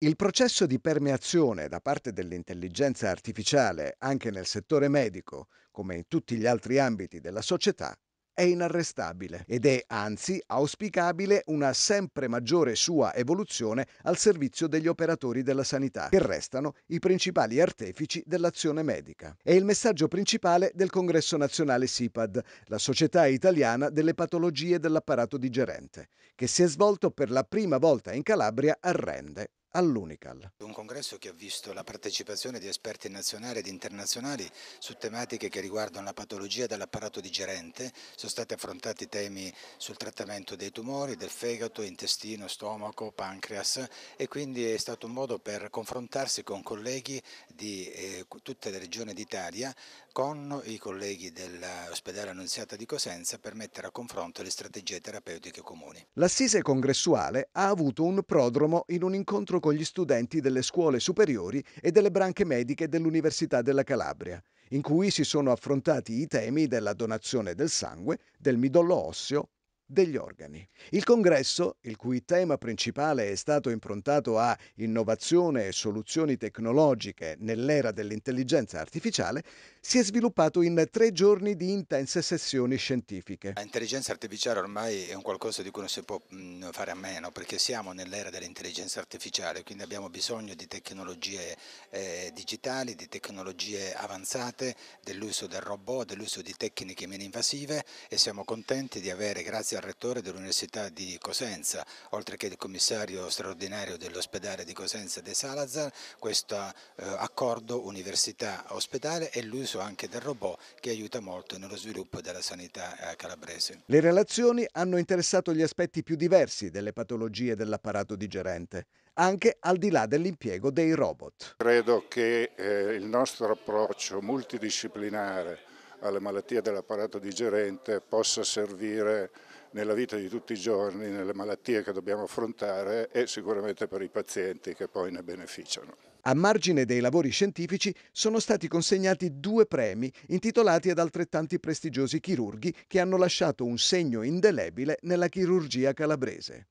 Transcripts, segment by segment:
Il processo di permeazione da parte dell'intelligenza artificiale anche nel settore medico, come in tutti gli altri ambiti della società, è inarrestabile ed è anzi auspicabile una sempre maggiore sua evoluzione al servizio degli operatori della sanità, che restano i principali artefici dell'azione medica. È il messaggio principale del Congresso nazionale SIPAD, la Società Italiana delle Patologie dell'apparato digerente, che si è svolto per la prima volta in Calabria a Rende all'Unical. Un congresso che ha visto la partecipazione di esperti nazionali ed internazionali su tematiche che riguardano la patologia dell'apparato digerente, sono stati affrontati temi sul trattamento dei tumori, del fegato, intestino, stomaco, pancreas e quindi è stato un modo per confrontarsi con colleghi di eh, tutte le regioni d'Italia, con i colleghi dell'ospedale Annunziata di Cosenza per mettere a confronto le strategie terapeutiche comuni. L'assise congressuale ha avuto un prodromo in un incontro incontro con gli studenti delle scuole superiori e delle branche mediche dell'Università della Calabria, in cui si sono affrontati i temi della donazione del sangue, del midollo osseo degli organi. Il congresso, il cui tema principale è stato improntato a innovazione e soluzioni tecnologiche nell'era dell'intelligenza artificiale, si è sviluppato in tre giorni di intense sessioni scientifiche. L'intelligenza artificiale ormai è un qualcosa di cui non si può mm, fare a meno perché siamo nell'era dell'intelligenza artificiale, quindi abbiamo bisogno di tecnologie eh, digitali, di tecnologie avanzate, dell'uso del robot, dell'uso di tecniche meno invasive e siamo contenti di avere, grazie il rettore dell'Università di Cosenza, oltre che il commissario straordinario dell'ospedale di Cosenza De Salazar, questo eh, accordo università-ospedale e l'uso anche del robot che aiuta molto nello sviluppo della sanità eh, calabrese. Le relazioni hanno interessato gli aspetti più diversi delle patologie dell'apparato digerente, anche al di là dell'impiego dei robot. Credo che eh, il nostro approccio multidisciplinare alle malattie dell'apparato digerente possa servire nella vita di tutti i giorni, nelle malattie che dobbiamo affrontare e sicuramente per i pazienti che poi ne beneficiano. A margine dei lavori scientifici sono stati consegnati due premi intitolati ad altrettanti prestigiosi chirurghi che hanno lasciato un segno indelebile nella chirurgia calabrese.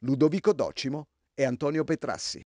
Ludovico Docimo e Antonio Petrassi.